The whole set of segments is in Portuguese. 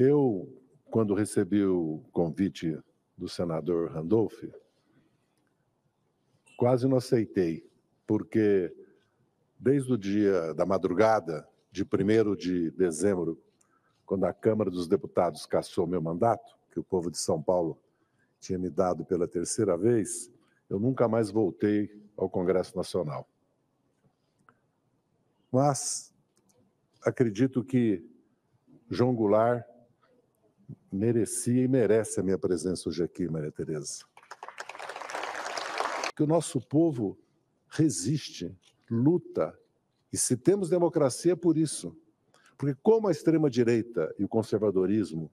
Eu, quando recebi o convite do senador Randolph, quase não aceitei, porque desde o dia da madrugada de 1 de dezembro, quando a Câmara dos Deputados cassou meu mandato, que o povo de São Paulo tinha me dado pela terceira vez, eu nunca mais voltei ao Congresso Nacional. Mas acredito que João Goulart merecia e merece a minha presença hoje aqui, Maria Tereza. Que o nosso povo resiste, luta, e se temos democracia é por isso. Porque como a extrema-direita e o conservadorismo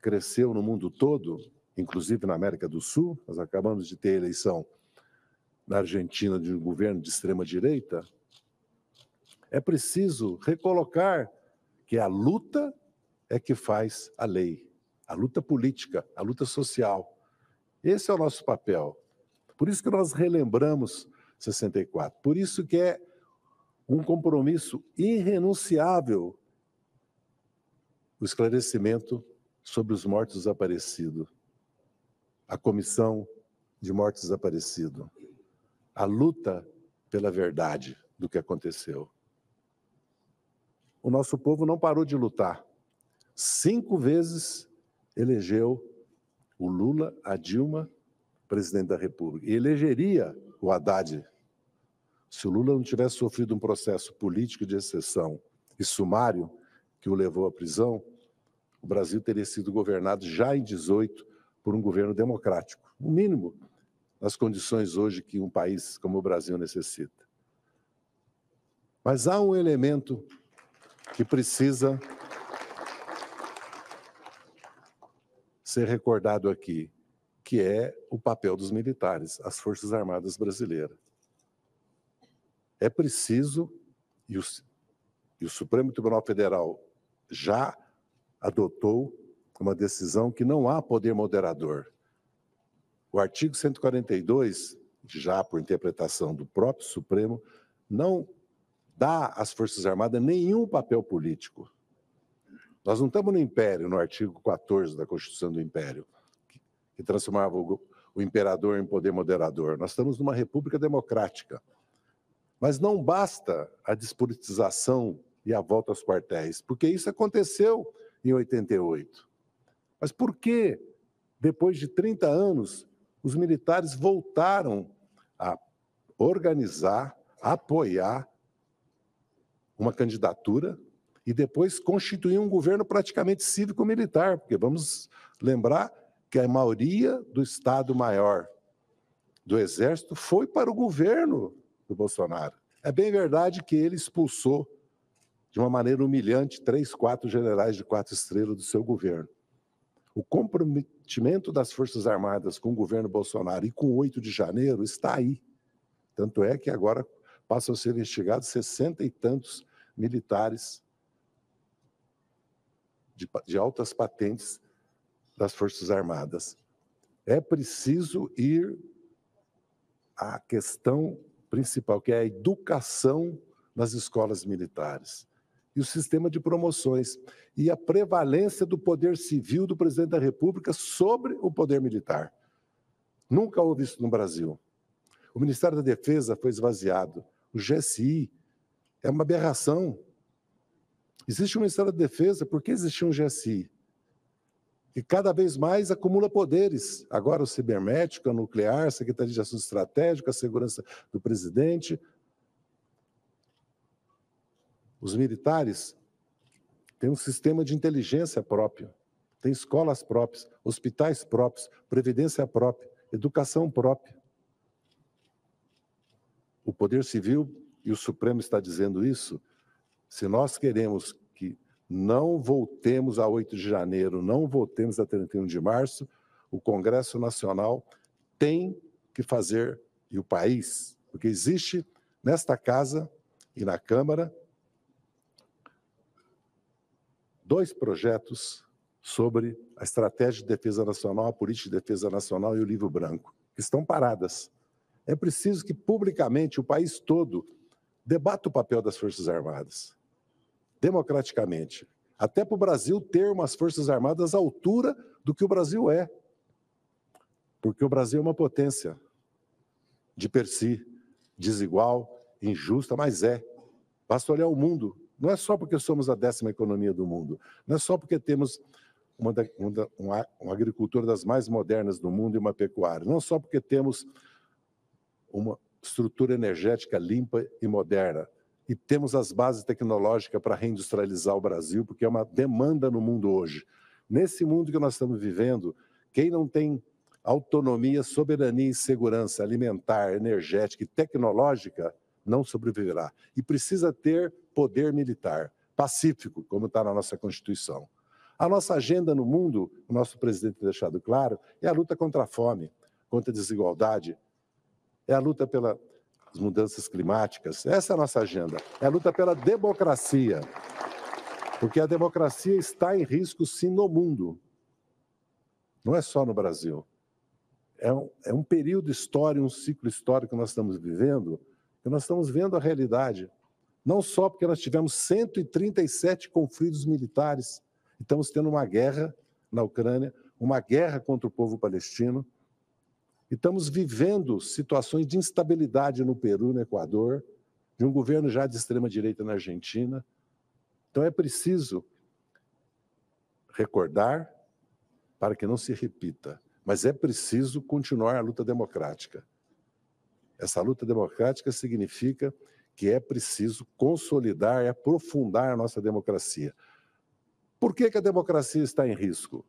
cresceu no mundo todo, inclusive na América do Sul, nós acabamos de ter eleição na Argentina de um governo de extrema-direita, é preciso recolocar que a luta é que faz a lei a luta política, a luta social. Esse é o nosso papel. Por isso que nós relembramos 64. Por isso que é um compromisso irrenunciável o esclarecimento sobre os mortos desaparecidos, a comissão de mortos desaparecidos, a luta pela verdade do que aconteceu. O nosso povo não parou de lutar. Cinco vezes elegeu o Lula, a Dilma, presidente da República. E elegeria o Haddad. Se o Lula não tivesse sofrido um processo político de exceção e sumário que o levou à prisão, o Brasil teria sido governado já em 18 por um governo democrático, no mínimo nas condições hoje que um país como o Brasil necessita. Mas há um elemento que precisa ser recordado aqui, que é o papel dos militares, as Forças Armadas brasileiras. É preciso, e o, e o Supremo Tribunal Federal já adotou uma decisão que não há poder moderador. O artigo 142, já por interpretação do próprio Supremo, não dá às Forças Armadas nenhum papel político. Nós não estamos no Império, no artigo 14 da Constituição do Império, que, transformava o, o imperador em poder moderador. Nós estamos numa república democrática. Mas não basta a despolitização e a volta aos quartéis, porque isso aconteceu em 88. Mas por que, depois de 30 anos, os militares voltaram a organizar, a apoiar uma candidatura e depois constituir um governo praticamente cívico-militar, porque vamos lembrar que a maioria do Estado-Maior do Exército foi para o governo do Bolsonaro. É bem verdade que ele expulsou de uma maneira humilhante três, quatro generais de quatro estrelas do seu governo. O comprometimento das Forças Armadas com o governo Bolsonaro e com o 8 de janeiro está aí. Tanto é que agora passam a ser investigados sessenta e tantos militares de, de altas patentes das Forças Armadas. É preciso ir à questão principal, que é a educação nas escolas militares e o sistema de promoções e a prevalência do poder civil do presidente da República sobre o poder militar. Nunca houve isso no Brasil. O Ministério da Defesa foi esvaziado. O GSI é uma aberração. Existe um Ministério da Defesa, por que existe um GSI? Que cada vez mais acumula poderes. Agora o cibernético, o nuclear, a Secretaria de Assuntos Estratégicos, a segurança do presidente. Os militares têm um sistema de inteligência próprio, têm escolas próprias, hospitais próprios, previdência própria, educação própria. O poder civil, e o Supremo está dizendo isso, se nós queremos que não voltemos a 8 de janeiro, não voltemos a 31 de março, o Congresso Nacional tem que fazer, e o país, porque existe nesta casa e na Câmara dois projetos sobre a estratégia de defesa nacional, a política de defesa nacional e o livro branco, que estão paradas. É preciso que publicamente o país todo debata o papel das Forças Armadas democraticamente. Até para o Brasil ter umas Forças Armadas à altura do que o Brasil é. Porque o Brasil é uma potência de per si, desigual, injusta, mas é. Basta olhar o mundo. Não é só porque somos a décima economia do mundo, não é só porque temos uma, uma, uma agricultura das mais modernas do mundo e uma pecuária, não é só porque temos uma estrutura energética limpa e moderna, e temos as bases tecnológicas para reindustrializar o Brasil, porque é uma demanda no mundo hoje. Nesse mundo que nós estamos vivendo, quem não tem autonomia, soberania e segurança alimentar, energética e tecnológica não sobreviverá. E precisa ter poder militar pacífico, como está na nossa Constituição. A nossa agenda no mundo, o nosso presidente tem deixado claro, é a luta contra a fome, contra a desigualdade, é a luta pela as mudanças climáticas. Essa é a nossa agenda. É a luta pela democracia. Porque a democracia está em risco, sim, no mundo. Não é só no Brasil. É um, é um período histórico, um ciclo histórico que nós estamos vivendo, que nós estamos vendo a realidade. Não só porque nós tivemos 137 conflitos militares, estamos tendo uma guerra na Ucrânia, uma guerra contra o povo palestino, estamos vivendo situações de instabilidade no Peru, no Equador, de um governo já de extrema-direita na Argentina. Então é preciso recordar para que não se repita, mas é preciso continuar a luta democrática. Essa luta democrática significa que é preciso consolidar e aprofundar a nossa democracia. Por que, que a democracia está em risco?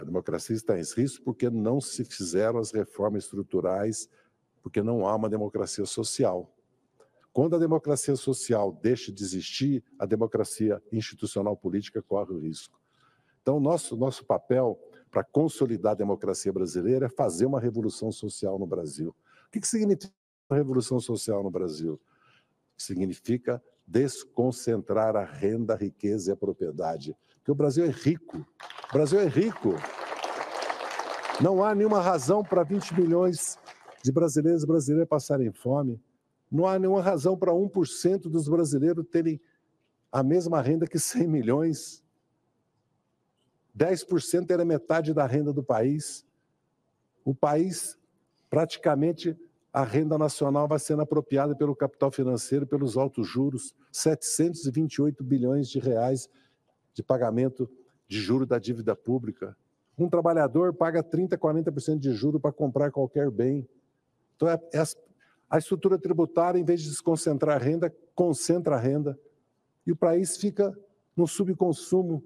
A democracia está em risco porque não se fizeram as reformas estruturais, porque não há uma democracia social. Quando a democracia social deixa de existir, a democracia institucional política corre o risco. Então, nosso, nosso papel para consolidar a democracia brasileira é fazer uma revolução social no Brasil. O que, que significa revolução social no Brasil? Significa desconcentrar a renda, a riqueza e a propriedade. Porque o Brasil é rico. O Brasil é rico. Não há nenhuma razão para 20 milhões de brasileiros e brasileiras passarem fome. Não há nenhuma razão para 1% dos brasileiros terem a mesma renda que 100 milhões. 10% era metade da renda do país. O país praticamente a renda nacional vai sendo apropriada pelo capital financeiro pelos altos juros, 728 bilhões de reais de pagamento de juro da dívida pública. Um trabalhador paga 30, 40% de juro para comprar qualquer bem. Então, é, é, a estrutura tributária, em vez de desconcentrar a renda, concentra a renda. E o país fica no subconsumo,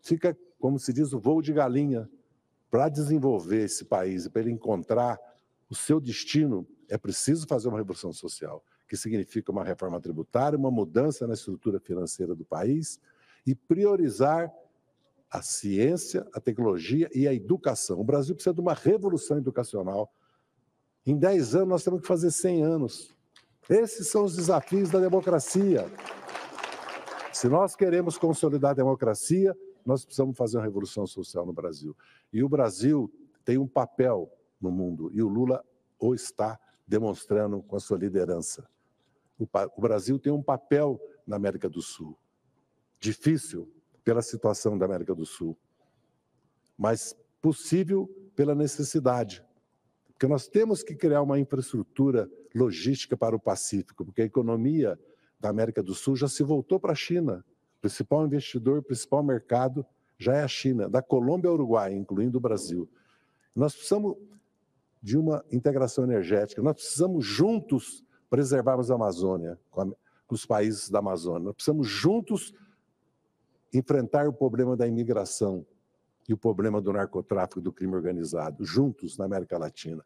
fica, como se diz, o voo de galinha. Para desenvolver esse país, para ele encontrar o seu destino é preciso fazer uma revolução social, que significa uma reforma tributária, uma mudança na estrutura financeira do país e priorizar a ciência, a tecnologia e a educação. O Brasil precisa de uma revolução educacional. Em 10 anos, nós temos que fazer 100 anos. Esses são os desafios da democracia. Se nós queremos consolidar a democracia, nós precisamos fazer uma revolução social no Brasil. E o Brasil tem um papel no mundo. E o Lula o está demonstrando com a sua liderança. O, o Brasil tem um papel na América do Sul, difícil pela situação da América do Sul, mas possível pela necessidade. Porque nós temos que criar uma infraestrutura logística para o Pacífico, porque a economia da América do Sul já se voltou para a China. O principal investidor, o principal mercado já é a China, da Colômbia ao Uruguai, incluindo o Brasil. Nós precisamos de uma integração energética. Nós precisamos juntos preservarmos a Amazônia, com, a, com os países da Amazônia. Nós precisamos juntos enfrentar o problema da imigração e o problema do narcotráfico, do crime organizado, juntos na América Latina.